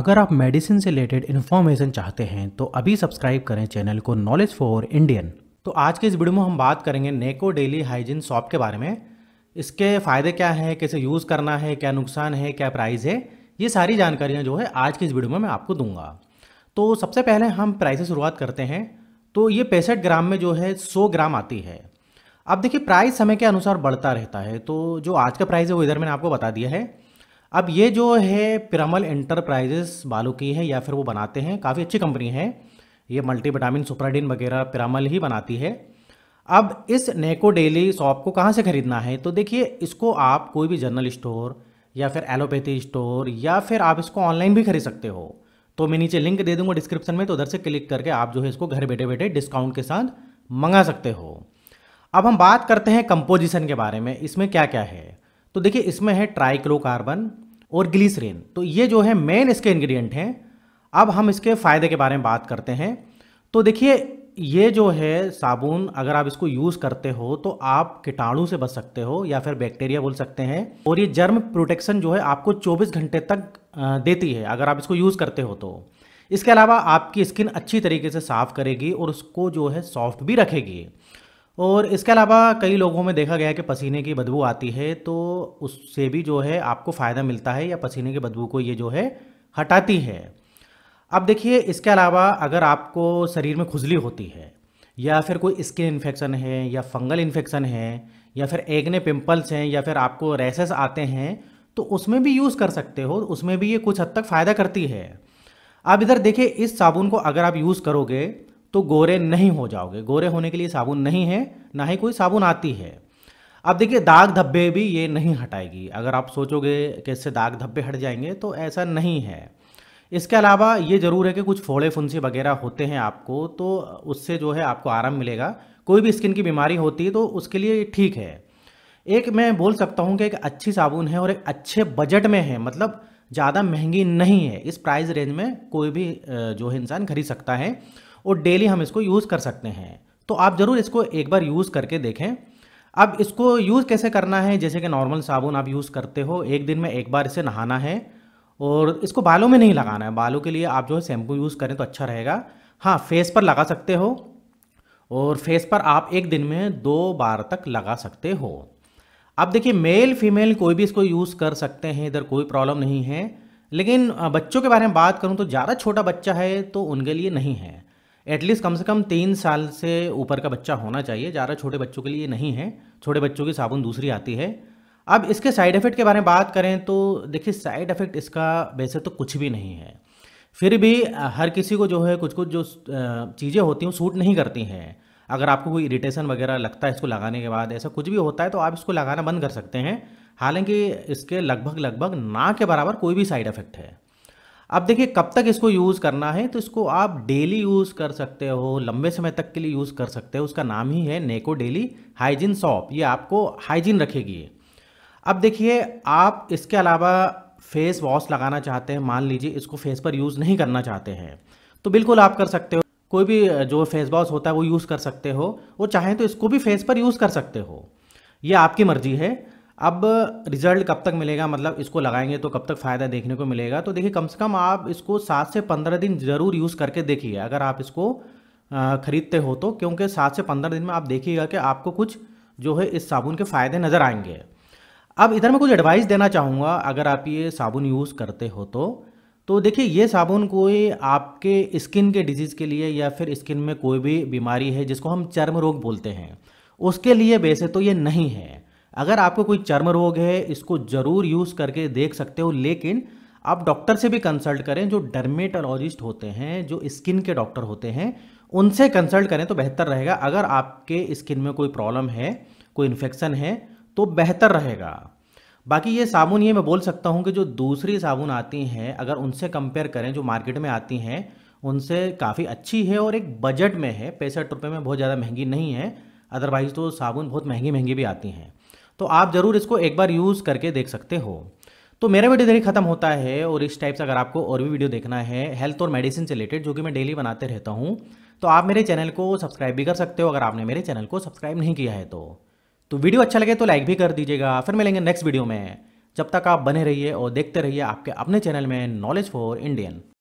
अगर आप मेडिसिन से रिलेटेड इन्फॉर्मेशन चाहते हैं तो अभी सब्सक्राइब करें चैनल को नॉलेज फॉर इंडियन तो आज के इस वीडियो में हम बात करेंगे नेको डेली हाइजीन सॉप के बारे में इसके फ़ायदे क्या हैं कैसे यूज़ करना है क्या नुकसान है क्या प्राइस है ये सारी जानकारियाँ जो है आज की इस वीडियो में मैं आपको दूंगा तो सबसे पहले हम प्राइस से शुरुआत करते हैं तो ये पैंसठ ग्राम में जो है सौ ग्राम आती है अब देखिए प्राइस समय के अनुसार बढ़ता रहता है तो जो आज का प्राइस है वो इधर मैंने आपको बता दिया है अब ये जो है पिरामल इंटरप्राइजेस बालू की है या फिर वो बनाते हैं काफ़ी अच्छी कंपनी है ये मल्टीविटामिन सुप्राडिन वगैरह पिरामल ही बनाती है अब इस नेको डेली शॉप को कहाँ से ख़रीदना है तो देखिए इसको आप कोई भी जनरल स्टोर या फिर एलोपैथी स्टोर या फिर आप इसको ऑनलाइन भी खरीद सकते हो तो मैं नीचे लिंक दे दूंगा डिस्क्रिप्शन में तो उधर से क्लिक करके आप जो है इसको घर बैठे बैठे डिस्काउंट के साथ मंगा सकते हो अब हम बात करते हैं कंपोजिशन के बारे में इसमें क्या क्या है तो देखिए इसमें है ट्राइक्लोकार्बन और ग्लीसरीन तो ये जो है मेन इसके इंग्रेडिएंट हैं अब हम इसके फ़ायदे के बारे में बात करते हैं तो देखिए ये जो है साबुन अगर आप इसको यूज़ करते हो तो आप कीटाणु से बच सकते हो या फिर बैक्टीरिया बोल सकते हैं और ये जर्म प्रोटेक्शन जो है आपको 24 घंटे तक देती है अगर आप इसको यूज़ करते हो तो इसके अलावा आपकी स्किन अच्छी तरीके से साफ़ करेगी और उसको जो है सॉफ्ट भी रखेगी और इसके अलावा कई लोगों में देखा गया है कि पसीने की बदबू आती है तो उससे भी जो है आपको फ़ायदा मिलता है या पसीने की बदबू को ये जो है हटाती है अब देखिए इसके अलावा अगर आपको शरीर में खुजली होती है या फिर कोई स्किन इन्फेक्शन है या फंगल इन्फेक्शन है या फिर एग्ने पिंपल्स हैं या फिर आपको रेसेस आते हैं तो उसमें भी यूज़ कर सकते हो उसमें भी ये कुछ हद तक फ़ायदा करती है अब इधर देखिए इस साबुन को अगर आप यूज़ करोगे तो गोरे नहीं हो जाओगे गोरे होने के लिए साबुन नहीं है ना ही कोई साबुन आती है अब देखिए दाग धब्बे भी ये नहीं हटाएगी अगर आप सोचोगे कैसे दाग धब्बे हट जाएंगे तो ऐसा नहीं है इसके अलावा ये ज़रूर है कि कुछ फोड़े फुंसी वगैरह होते हैं आपको तो उससे जो है आपको आराम मिलेगा कोई भी स्किन की बीमारी होती है तो उसके लिए ठीक है एक मैं बोल सकता हूँ कि एक अच्छी साबुन है और एक अच्छे बजट में है मतलब ज़्यादा महंगी नहीं है इस प्राइस रेंज में कोई भी जो है इंसान खरीद सकता है और डेली हम इसको यूज़ कर सकते हैं तो आप ज़रूर इसको एक बार यूज़ करके देखें अब इसको यूज़ कैसे करना है जैसे कि नॉर्मल साबुन आप यूज़ करते हो एक दिन में एक बार इसे नहाना है और इसको बालों में नहीं लगाना है बालों के लिए आप जो है शैम्पू यूज़ करें तो अच्छा रहेगा हाँ फेस पर लगा सकते हो और फेस पर आप एक दिन में दो बार तक लगा सकते हो अब देखिए मेल फीमेल कोई भी इसको यूज़ कर सकते हैं इधर कोई प्रॉब्लम नहीं है लेकिन बच्चों के बारे में बात करूँ तो ज़्यादा छोटा बच्चा है तो उनके लिए नहीं है एटलीस्ट कम से कम तीन साल से ऊपर का बच्चा होना चाहिए ज़्यादा छोटे बच्चों के लिए नहीं है छोटे बच्चों की साबुन दूसरी आती है अब इसके साइड इफ़ेक्ट के बारे में बात करें तो देखिए साइड इफ़ेक्ट इसका वैसे तो कुछ भी नहीं है फिर भी हर किसी को जो है कुछ कुछ जो चीज़ें होती हैं सूट नहीं करती हैं अगर आपको कोई इरिटेशन वगैरह लगता है इसको लगाने के बाद ऐसा कुछ भी होता है तो आप इसको लगाना बंद कर सकते हैं हालांकि इसके लगभग लगभग ना के बराबर कोई भी साइड इफ़ेक्ट है अब देखिए कब तक इसको यूज़ करना है तो इसको आप डेली यूज़ कर सकते हो लंबे समय तक के लिए यूज़ कर सकते हो उसका नाम ही है नेको डेली हाइजीन सॉप ये आपको हाइजीन रखेगी अब देखिए आप इसके अलावा फेस वॉश लगाना चाहते हैं मान लीजिए इसको फेस पर यूज़ नहीं करना चाहते हैं तो बिल्कुल आप कर सकते हो कोई भी जो फेस वॉश होता है वो यूज़ कर सकते हो और चाहें तो इसको भी फेस पर यूज़ कर सकते हो ये आपकी मर्जी है अब रिज़ल्ट कब तक मिलेगा मतलब इसको लगाएंगे तो कब तक फ़ायदा देखने को मिलेगा तो देखिए कम से कम आप इसको सात से पंद्रह दिन ज़रूर यूज़ करके देखिए अगर आप इसको ख़रीदते हो तो क्योंकि सात से पंद्रह दिन में आप देखिएगा कि आपको कुछ जो है इस साबुन के फ़ायदे नज़र आएंगे अब इधर मैं कुछ एडवाइस देना चाहूँगा अगर आप ये साबुन यूज़ करते हो तो तो देखिए ये साबुन कोई आपके स्किन के डिजीज़ के लिए या फिर स्किन में कोई भी बीमारी है जिसको हम चर्म रोग बोलते हैं उसके लिए वैसे तो ये नहीं है अगर आपको कोई चर्म रोग है इसको ज़रूर यूज़ करके देख सकते हो लेकिन आप डॉक्टर से भी कंसल्ट करें जो डर्मेटोलॉजिस्ट होते हैं जो स्किन के डॉक्टर होते हैं उनसे कंसल्ट करें तो बेहतर रहेगा अगर आपके स्किन में कोई प्रॉब्लम है कोई इन्फेक्शन है तो बेहतर रहेगा बाकी ये साबुन ये मैं बोल सकता हूँ कि जो दूसरी साबुन आती हैं अगर उनसे कंपेयर करें जो मार्केट में आती हैं उनसे काफ़ी अच्छी है और एक बजट में है पैंसठ रुपये में बहुत ज़्यादा महंगी नहीं है अदरवाइज़ तो साबुन बहुत महंगी महंगी भी आती हैं तो आप ज़रूर इसको एक बार यूज़ करके देख सकते हो तो मेरा वीडियो देखिए खत्म होता है और इस टाइप से अगर आपको और भी वीडियो देखना है हेल्थ और मेडिसिन से रिलेटेड जो कि मैं डेली बनाते रहता हूँ तो आप मेरे चैनल को सब्सक्राइब भी कर सकते हो अगर आपने मेरे चैनल को सब्सक्राइब नहीं किया है तो तो वीडियो अच्छा लगे तो लाइक भी कर दीजिएगा फिर मिलेंगे नेक्स्ट वीडियो में जब तक आप बने रहिए और देखते रहिए आपके अपने चैनल में नॉलेज फॉर इंडियन